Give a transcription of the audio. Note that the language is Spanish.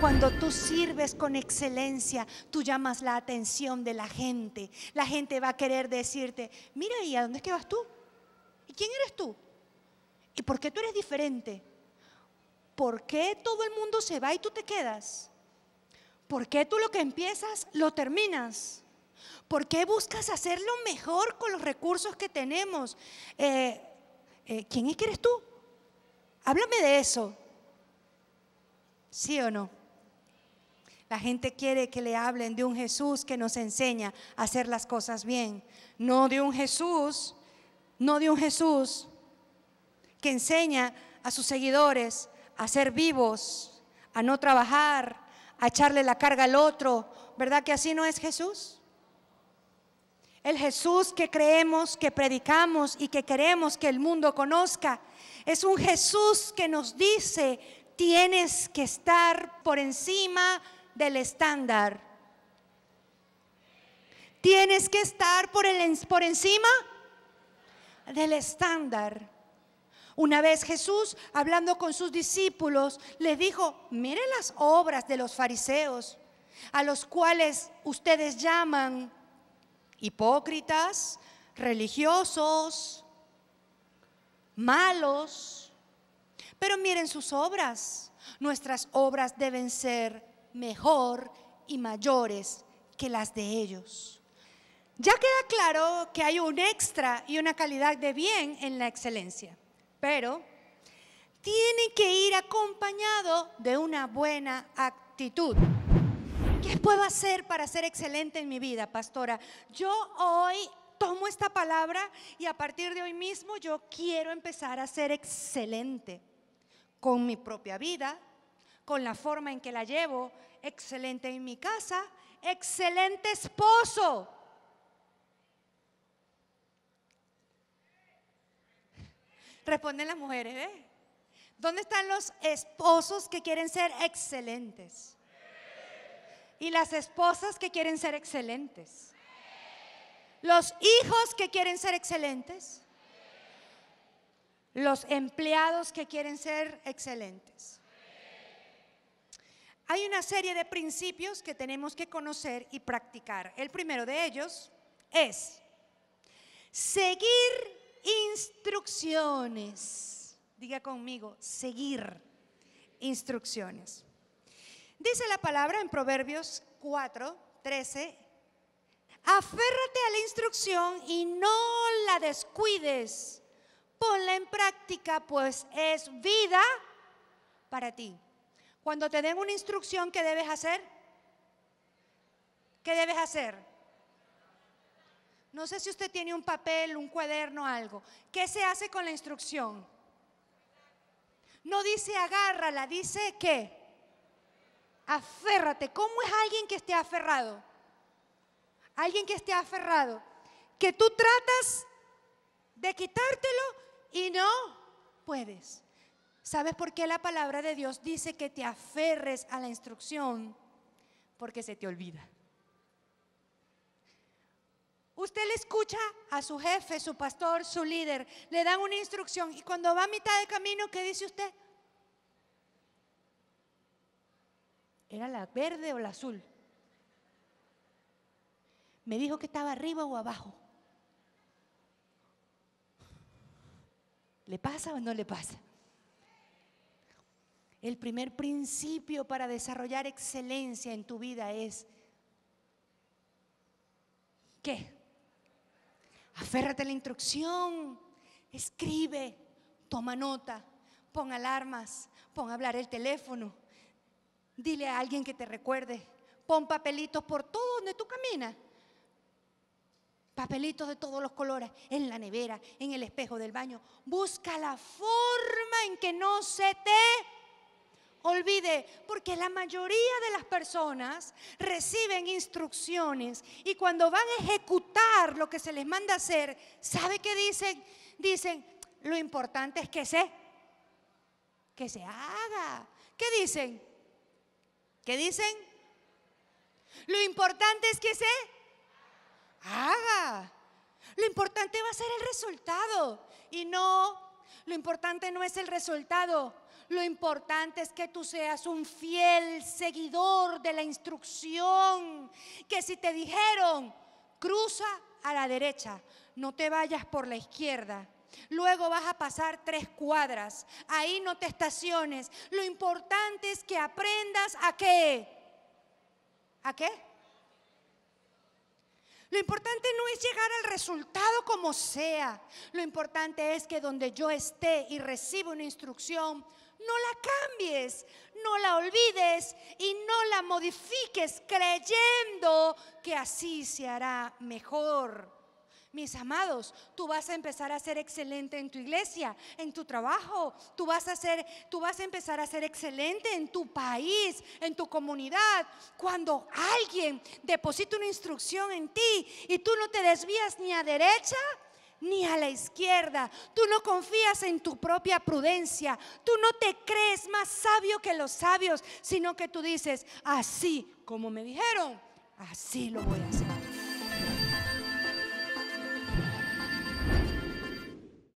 Cuando tú sirves con excelencia, tú llamas la atención de la gente. La gente va a querer decirte, mira, ahí a dónde es que vas tú? ¿Y quién eres tú? ¿Y por qué tú eres diferente? ¿Por qué todo el mundo se va y tú te quedas? ¿Por qué tú lo que empiezas lo terminas? ¿Por qué buscas hacerlo mejor con los recursos que tenemos? Eh, eh, ¿Quién es que eres tú? Háblame de eso. ¿Sí o no? La gente quiere que le hablen de un Jesús que nos enseña a hacer las cosas bien, no de un Jesús, no de un Jesús que enseña a sus seguidores a ser vivos, a no trabajar, a echarle la carga al otro. ¿Verdad que así no es Jesús? El Jesús que creemos, que predicamos y que queremos que el mundo conozca, es un Jesús que nos dice, tienes que estar por encima del estándar. Tienes que estar por, el, por encima del estándar. Una vez Jesús, hablando con sus discípulos, les dijo, miren las obras de los fariseos, a los cuales ustedes llaman hipócritas, religiosos, malos, pero miren sus obras. Nuestras obras deben ser mejor y mayores que las de ellos. Ya queda claro que hay un extra y una calidad de bien en la excelencia, pero tiene que ir acompañado de una buena actitud. ¿Qué puedo hacer para ser excelente en mi vida, pastora? Yo hoy tomo esta palabra y a partir de hoy mismo yo quiero empezar a ser excelente con mi propia vida, con la forma en que la llevo, excelente en mi casa, excelente esposo. Responden las mujeres, ¿eh? ¿Dónde están los esposos que quieren ser excelentes? Y las esposas que quieren ser excelentes. Los hijos que quieren ser excelentes. Los empleados que quieren ser excelentes. Hay una serie de principios que tenemos que conocer y practicar. El primero de ellos es seguir instrucciones. Diga conmigo, seguir instrucciones. Dice la palabra en Proverbios 4, 13, aférrate a la instrucción y no la descuides. Ponla en práctica, pues es vida para ti. Cuando te den una instrucción, ¿qué debes hacer? ¿Qué debes hacer? No sé si usted tiene un papel, un cuaderno, algo. ¿Qué se hace con la instrucción? No dice agárrala, dice qué. Aférrate. ¿Cómo es alguien que esté aferrado? Alguien que esté aferrado. Que tú tratas de quitártelo y no puedes. ¿Sabes por qué la palabra de Dios dice que te aferres a la instrucción? Porque se te olvida. Usted le escucha a su jefe, su pastor, su líder, le dan una instrucción y cuando va a mitad de camino, ¿qué dice usted? ¿Era la verde o la azul? Me dijo que estaba arriba o abajo. ¿Le pasa o no le pasa? El primer principio para desarrollar excelencia en tu vida es, ¿qué? Aférrate a la instrucción, escribe, toma nota, pon alarmas, pon a hablar el teléfono, dile a alguien que te recuerde, pon papelitos por todo donde tú caminas. Papelitos de todos los colores, en la nevera, en el espejo del baño. Busca la forma en que no se te olvide, porque la mayoría de las personas reciben instrucciones y cuando van a ejecutar lo que se les manda hacer, ¿sabe qué dicen? Dicen, lo importante es que se, que se haga. ¿Qué dicen? ¿Qué dicen? Lo importante es que se haga. Lo importante va a ser el resultado y no, lo importante no es el resultado, lo importante es que tú seas un fiel seguidor de la instrucción. Que si te dijeron, cruza a la derecha, no te vayas por la izquierda. Luego vas a pasar tres cuadras. Ahí no te estaciones. Lo importante es que aprendas a qué. ¿A qué? Lo importante no es llegar al resultado como sea. Lo importante es que donde yo esté y reciba una instrucción, no la cambies, no la olvides y no la modifiques creyendo que así se hará mejor. Mis amados, tú vas a empezar a ser excelente en tu iglesia, en tu trabajo, tú vas a ser, tú vas a empezar a ser excelente en tu país, en tu comunidad. Cuando alguien deposita una instrucción en ti y tú no te desvías ni a derecha ni a la izquierda. Tú no confías en tu propia prudencia. Tú no te crees más sabio que los sabios, sino que tú dices, así como me dijeron, así lo voy a hacer.